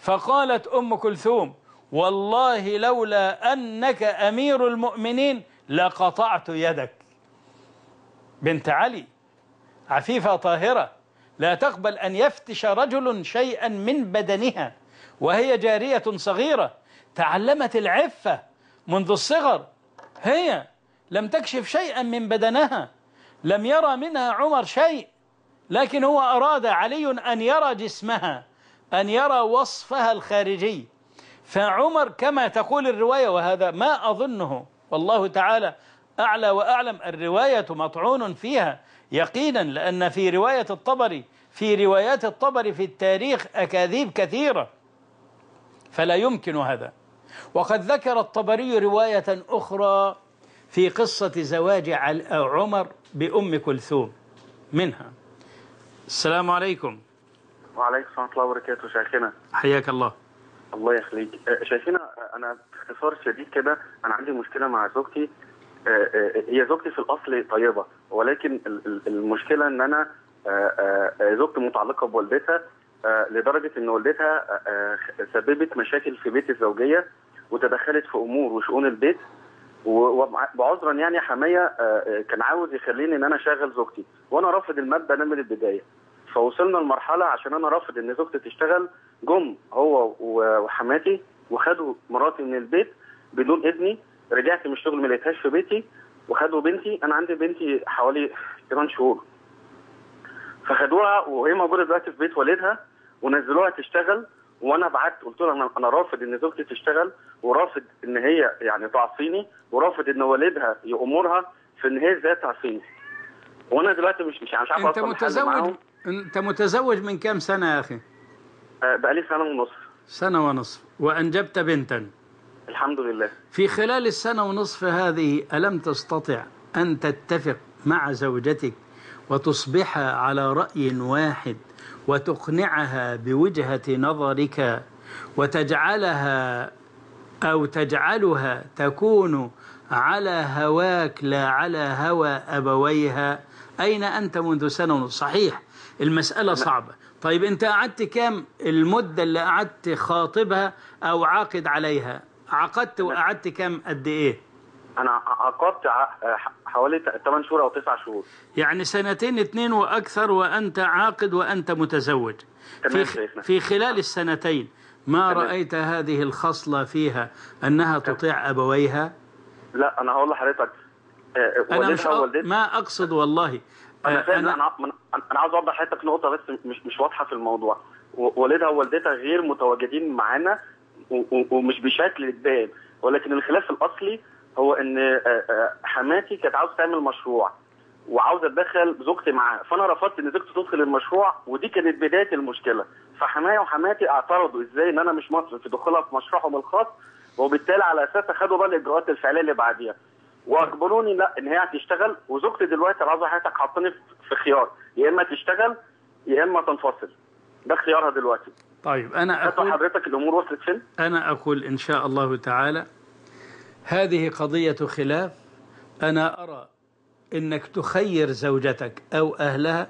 فقالت أم كلثوم والله لولا أنك أمير المؤمنين لقطعت يدك بنت علي عفيفة طاهرة لا تقبل أن يفتش رجل شيئا من بدنها وهي جارية صغيرة تعلمت العفة منذ الصغر هي لم تكشف شيئا من بدنها لم يرى منها عمر شيء لكن هو أراد علي أن يرى جسمها أن يرى وصفها الخارجي فعمر كما تقول الرواية وهذا ما أظنه والله تعالى أعلى وأعلم الرواية مطعون فيها يقينا لأن في رواية الطبري في روايات الطبري في التاريخ أكاذيب كثيرة فلا يمكن هذا وقد ذكر الطبري رواية أخرى في قصة زواج عمر بأم كلثوم منها السلام عليكم وعليكم ورحمة الله وبركاته شيخنا حياك الله الله يخليك أه، شيخنا أه، أنا باختصار شديد كده أنا عندي مشكلة مع زوجتي آه، آه، هي زوجتي في الاصل طيبه ولكن المشكله ان انا آه، زوجتي متعلقه بوالدتها لدرجه ان والدتها سببت مشاكل في بيت الزوجيه وتدخلت في امور وشؤون البيت وبعذرا يعني حمايه كان عاوز يخليني ان انا اشغل زوجتي وانا رافض الماده انا من البدايه فوصلنا لمرحله عشان انا رافض ان زوجتي تشتغل جم هو وحماتي وخدوا مراتي من البيت بدون اذني رجعت من الشغل ما لقيتهاش في بيتي وخدوا بنتي انا عندي بنتي حوالي 8 شهور فخدوها وهي موجوده دلوقتي في بيت والدها ونزلوها تشتغل وانا بعت قلت لها انا رافض ان زوجتي تشتغل ورافض ان هي يعني تعصيني ورافض ان والدها يامرها في ان هي ازاي تعصيني وانا دلوقتي مش مش, مش عارف انت متزوج انت متزوج من كام سنه يا اخي؟ آه، بقالي سنه ونص سنه ونص وانجبت بنتا الحمد لله في خلال السنة ونصف هذه ألم تستطع أن تتفق مع زوجتك وتصبح على رأي واحد وتقنعها بوجهة نظرك وتجعلها أو تجعلها تكون على هواك لا على هوى أبويها أين أنت منذ سنة ونصف صحيح المسألة نعم. صعبة طيب أنت قعدت كام المدة اللي قعدت خاطبها أو عاقد عليها عقدت وقعدت كام قد ايه انا عقدت حوالي 8 شهور او 9 شهور يعني سنتين اثنين واكثر وانت عاقد وانت متزوج في, في خلال السنتين ما تمام. رايت هذه الخصله فيها انها تطيع ابويها لا انا هقول لحضرتك آه، آه، انا مش أ... ما اقصد والله انا فاهم أنا... انا انا عاوز اوضح حضرتك نقطه بس مش مش واضحه في الموضوع والدها ووالدتها غير متواجدين معانا ومش بشكل تبان ولكن الخلاف الاصلي هو ان حماتي كانت عاوزه تعمل مشروع وعاوزه تدخل زوجتي معاها فانا رفضت ان زوجتي تدخل المشروع ودي كانت بدايه المشكله فحماية وحماتي اعترضوا ازاي ان انا مش مصر في دخولها في مشروعهم الخاص وبالتالي على اساسها خدوا بقى الاجراءات الفعليه اللي بعديها واجبروني لا ان هي هتشتغل وزوجتي دلوقتي العظه حياتك حاطاني في خيار يا اما تشتغل يا اما تنفصل ده خيارها دلوقتي طيب أنا أقول حضرتك الأمور وصلت فين؟ أنا أقول إن شاء الله تعالى هذه قضية خلاف أنا أرى أنك تخير زوجتك أو أهلها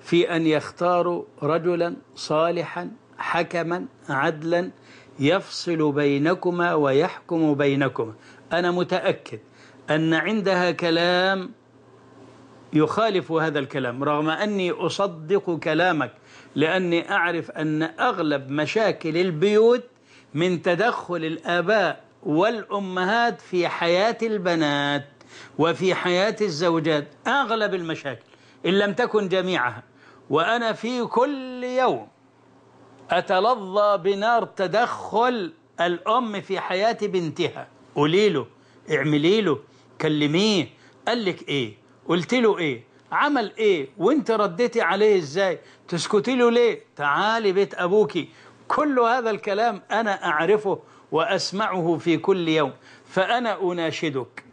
في أن يختاروا رجلا صالحا حكما عدلا يفصل بينكما ويحكم بينكما أنا متأكد أن عندها كلام يخالف هذا الكلام رغم أني أصدق كلامك لأني أعرف أن أغلب مشاكل البيوت من تدخل الآباء والأمهات في حياة البنات وفي حياة الزوجات أغلب المشاكل إن لم تكن جميعها وأنا في كل يوم أتلظى بنار تدخل الأم في حياة بنتها قولي له اعملي له كلميه قال لك إيه قلت له إيه عمل ايه وانت رديتي عليه ازاي تسكتي له ليه تعالي بيت ابوكي كل هذا الكلام انا اعرفه واسمعه في كل يوم فانا اناشدك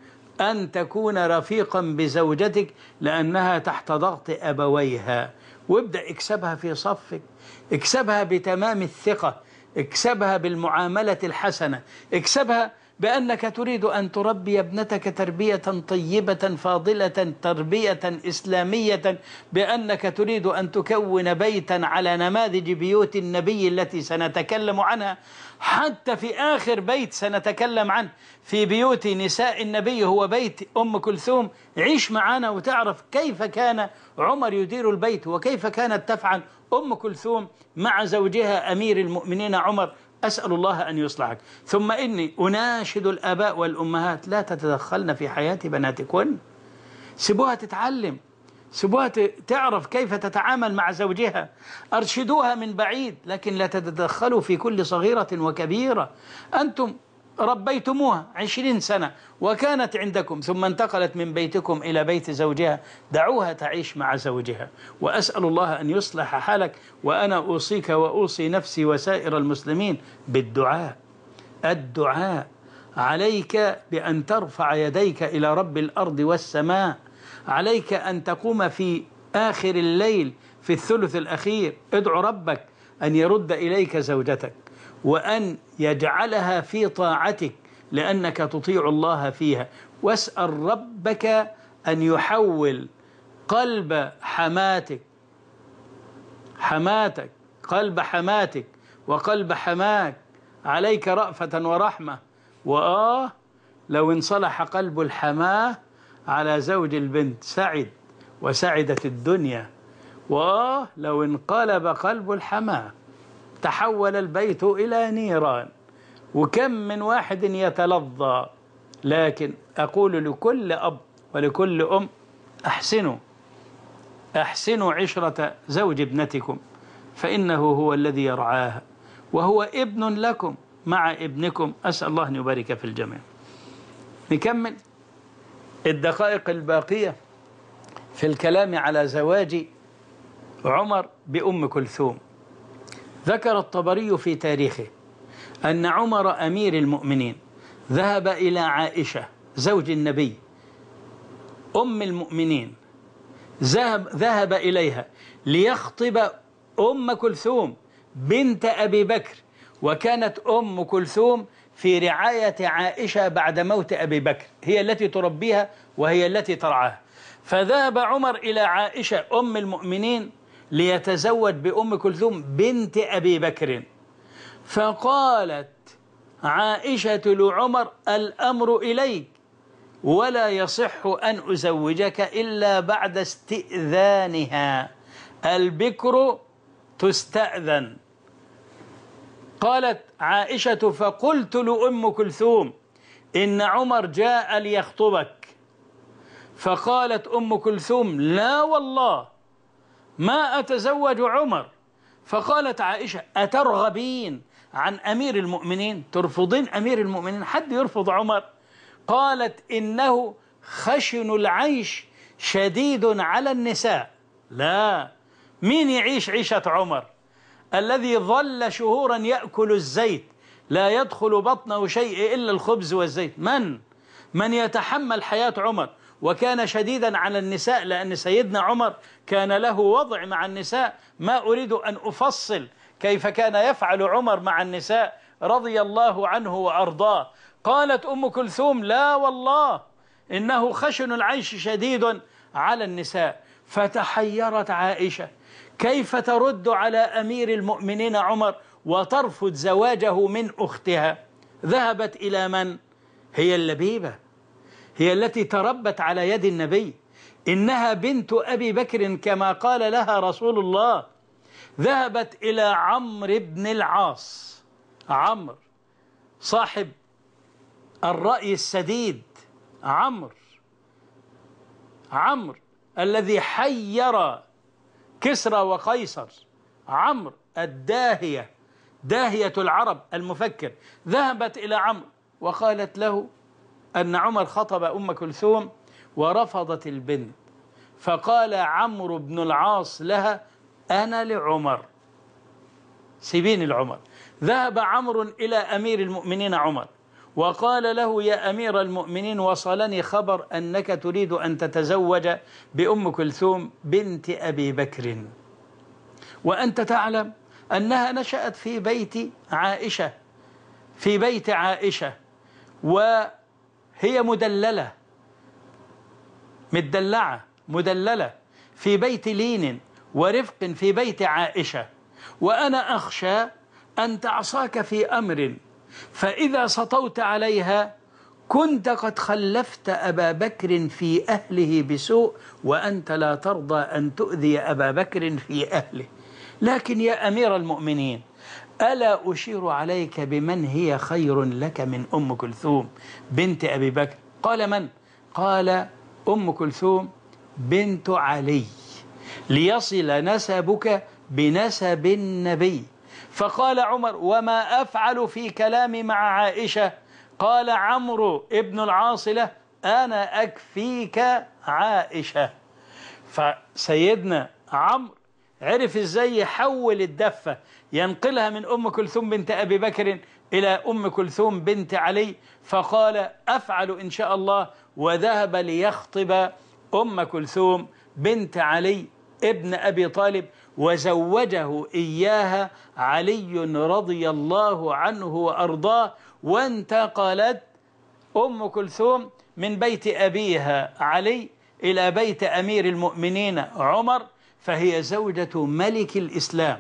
ان تكون رفيقا بزوجتك لانها تحت ضغط ابويها وابدا اكسبها في صفك اكسبها بتمام الثقه اكسبها بالمعامله الحسنه اكسبها بأنك تريد أن تربي ابنتك تربية طيبة فاضلة تربية إسلامية بأنك تريد أن تكون بيتا على نماذج بيوت النبي التي سنتكلم عنها حتى في آخر بيت سنتكلم عنه في بيوت نساء النبي هو بيت أم كلثوم عيش معنا وتعرف كيف كان عمر يدير البيت وكيف كانت تفعل أم كلثوم مع زوجها أمير المؤمنين عمر أسأل الله أن يصلحك ثم إني أناشد الآباء والأمهات لا تتدخلن في حياة بناتكن سيبوها تتعلم سيبوها تعرف كيف تتعامل مع زوجها أرشدوها من بعيد لكن لا تتدخلوا في كل صغيرة وكبيرة أنتم ربيتموها عشرين سنة وكانت عندكم ثم انتقلت من بيتكم إلى بيت زوجها دعوها تعيش مع زوجها وأسأل الله أن يصلح حالك وأنا أوصيك وأوصي نفسي وسائر المسلمين بالدعاء الدعاء عليك بأن ترفع يديك إلى رب الأرض والسماء عليك أن تقوم في آخر الليل في الثلث الأخير ادعو ربك أن يرد إليك زوجتك وأن يجعلها في طاعتك لأنك تطيع الله فيها واسأل ربك أن يحول قلب حماتك حماتك قلب حماتك وقلب حماك عليك رأفة ورحمة وآه لو انصلح قلب الحماه على زوج البنت سعد وسعدت الدنيا وآه لو انقلب قلب الحماه تحول البيت إلى نيران وكم من واحد يتلظى لكن أقول لكل أب ولكل أم أحسنوا أحسنوا عشرة زوج ابنتكم فإنه هو الذي يرعاها وهو ابن لكم مع ابنكم أسأل الله أن يبارك في الجميع نكمل الدقائق الباقية في الكلام على زواج عمر بأم كلثوم ذكر الطبري في تاريخه أن عمر أمير المؤمنين ذهب إلى عائشة زوج النبي أم المؤمنين ذهب, ذهب إليها ليخطب أم كلثوم بنت أبي بكر وكانت أم كلثوم في رعاية عائشة بعد موت أبي بكر هي التي تربيها وهي التي ترعاها فذهب عمر إلى عائشة أم المؤمنين ليتزوج بأم كلثوم بنت أبي بكر فقالت عائشة لعمر الأمر إليك ولا يصح أن أزوجك إلا بعد استئذانها البكر تستأذن قالت عائشة فقلت لأم كلثوم إن عمر جاء ليخطبك فقالت أم كلثوم لا والله ما أتزوج عمر فقالت عائشة أترغبين عن أمير المؤمنين ترفضين أمير المؤمنين حد يرفض عمر قالت إنه خشن العيش شديد على النساء لا مين يعيش عيشة عمر الذي ظل شهورا يأكل الزيت لا يدخل بطنه شيء إلا الخبز والزيت من؟ من يتحمل حياة عمر وكان شديدا على النساء لأن سيدنا عمر كان له وضع مع النساء ما أريد أن أفصل كيف كان يفعل عمر مع النساء رضي الله عنه وأرضاه قالت أم كلثوم لا والله إنه خشن العيش شديد على النساء فتحيرت عائشة كيف ترد على أمير المؤمنين عمر وترفض زواجه من أختها ذهبت إلى من؟ هي اللبيبة هي التي تربت على يد النبي إنها بنت أبي بكر كما قال لها رسول الله ذهبت إلى عمرو بن العاص عمرو صاحب الرأي السديد عمرو عمرو الذي حير كسرى وقيصر عمرو الداهية داهية العرب المفكر ذهبت إلى عمرو وقالت له أن عمر خطب أم كلثوم ورفضت البنت فقال عمرو بن العاص لها أنا لعمر سيبين العمر ذهب عمرو إلى أمير المؤمنين عمر وقال له يا أمير المؤمنين وصلني خبر أنك تريد أن تتزوج بأم كلثوم بنت أبي بكر وأنت تعلم أنها نشأت في بيت عائشة في بيت عائشة و هي مدللة مدلعة مدللة في بيت لين ورفق في بيت عائشة وأنا أخشى أن تعصاك في أمر فإذا سطوت عليها كنت قد خلفت أبا بكر في أهله بسوء وأنت لا ترضى أن تؤذي أبا بكر في أهله لكن يا أمير المؤمنين ألا أشير عليك بمن هي خير لك من أم كلثوم بنت أبي بكر قال من؟ قال أم كلثوم بنت علي ليصل نسبك بنسب النبي فقال عمر وما أفعل في كلامي مع عائشة قال عمرو ابن العاص له أنا أكفيك عائشة فسيدنا عمرو عرف ازاي يحول الدفة ينقلها من أم كلثوم بنت أبي بكر إلى أم كلثوم بنت علي فقال أفعل إن شاء الله وذهب ليخطب أم كلثوم بنت علي ابن أبي طالب وزوجه إياها علي رضي الله عنه وأرضاه وانتقلت أم كلثوم من بيت أبيها علي إلى بيت أمير المؤمنين عمر فهي زوجة ملك الإسلام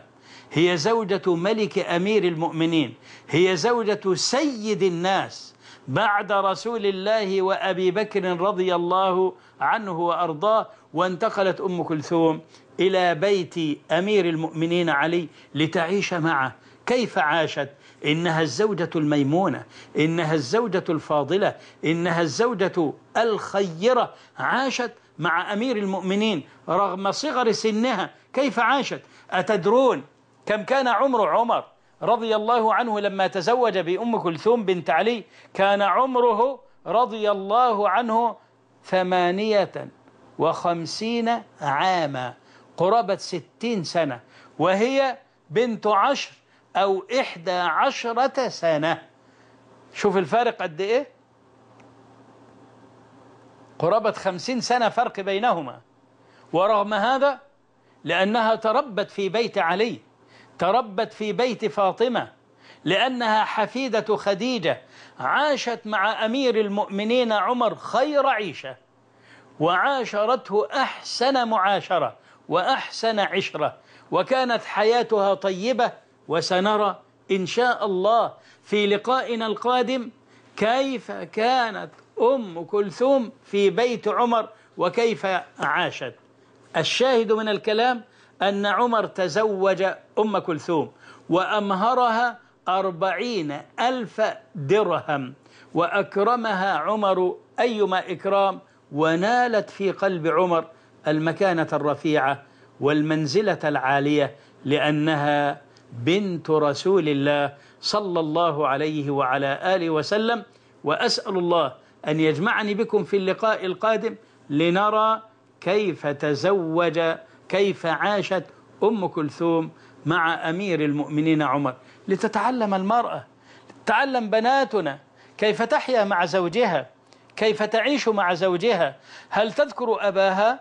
هي زوجة ملك أمير المؤمنين هي زوجة سيد الناس بعد رسول الله وأبي بكر رضي الله عنه وأرضاه وانتقلت أم كلثوم إلى بيت أمير المؤمنين علي لتعيش معه كيف عاشت إنها الزوجة الميمونة إنها الزوجة الفاضلة إنها الزوجة الخيرة عاشت مع أمير المؤمنين رغم صغر سنها كيف عاشت أتدرون كم كان عمر عمر رضي الله عنه لما تزوج بأم كلثوم بنت علي كان عمره رضي الله عنه ثمانية وخمسين عاما قرابة ستين سنة وهي بنت عشر أو إحدى عشرة سنة شوف الفارق قد إيه قرابة خمسين سنة فرق بينهما ورغم هذا لأنها تربت في بيت علي تربت في بيت فاطمة لأنها حفيدة خديجة عاشت مع أمير المؤمنين عمر خير عيشة وعاشرته أحسن معاشرة وأحسن عشرة وكانت حياتها طيبة وسنرى إن شاء الله في لقائنا القادم كيف كانت أم كلثوم في بيت عمر وكيف عاشت الشاهد من الكلام أن عمر تزوج أم كلثوم وأمهرها أربعين ألف درهم وأكرمها عمر أيما إكرام ونالت في قلب عمر المكانة الرفيعة والمنزلة العالية لأنها بنت رسول الله صلى الله عليه وعلى آله وسلم وأسأل الله أن يجمعني بكم في اللقاء القادم لنرى كيف تزوج كيف عاشت أم كلثوم مع أمير المؤمنين عمر لتتعلم المرأة تعلم بناتنا كيف تحيا مع زوجها كيف تعيش مع زوجها هل تذكر أباها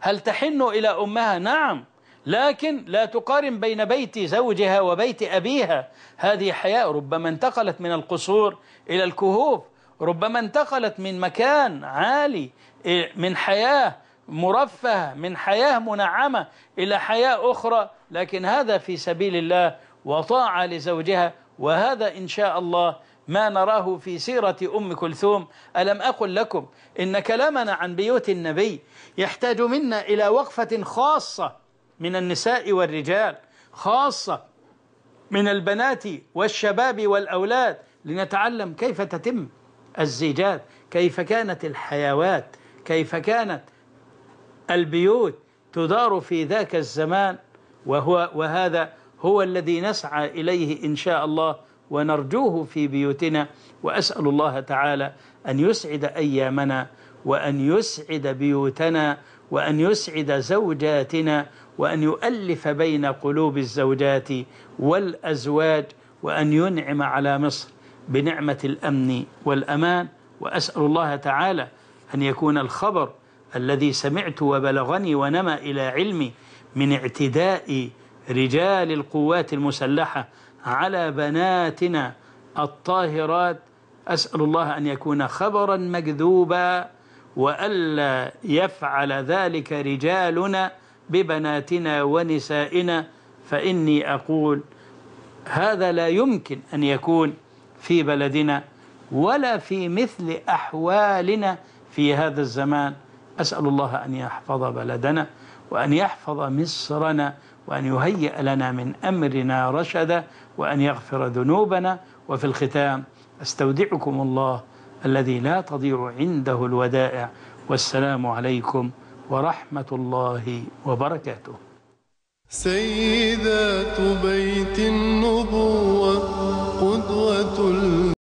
هل تحن إلى أمها نعم لكن لا تقارن بين بيت زوجها وبيت أبيها هذه حياة ربما انتقلت من القصور إلى الكهوف ربما انتقلت من مكان عالي إيه، من حياة مرفه من حياة منعمة إلى حياة أخرى لكن هذا في سبيل الله وطاعة لزوجها وهذا إن شاء الله ما نراه في سيرة أم كلثوم ألم أقل لكم إن كلامنا عن بيوت النبي يحتاج منا إلى وقفة خاصة من النساء والرجال خاصة من البنات والشباب والأولاد لنتعلم كيف تتم الزيجات كيف كانت الحيوات كيف كانت البيوت تدار في ذاك الزمان وهو وهذا هو الذي نسعى إليه إن شاء الله ونرجوه في بيوتنا وأسأل الله تعالى أن يسعد أيامنا وأن يسعد بيوتنا وأن يسعد زوجاتنا وأن يؤلف بين قلوب الزوجات والأزواج وأن ينعم على مصر بنعمة الأمن والأمان وأسأل الله تعالى أن يكون الخبر الذي سمعت وبلغني ونمى إلى علمي من اعتداء رجال القوات المسلحة على بناتنا الطاهرات أسأل الله أن يكون خبرا مكذوبا وألا يفعل ذلك رجالنا ببناتنا ونسائنا فإني أقول هذا لا يمكن أن يكون في بلدنا ولا في مثل أحوالنا في هذا الزمان أسأل الله أن يحفظ بلدنا وأن يحفظ مصرنا وأن يهيئ لنا من أمرنا رشدا وأن يغفر ذنوبنا وفي الختام أستودعكم الله الذي لا تضيع عنده الودائع والسلام عليكم ورحمة الله وبركاته سيدات بيت النبوة قدوة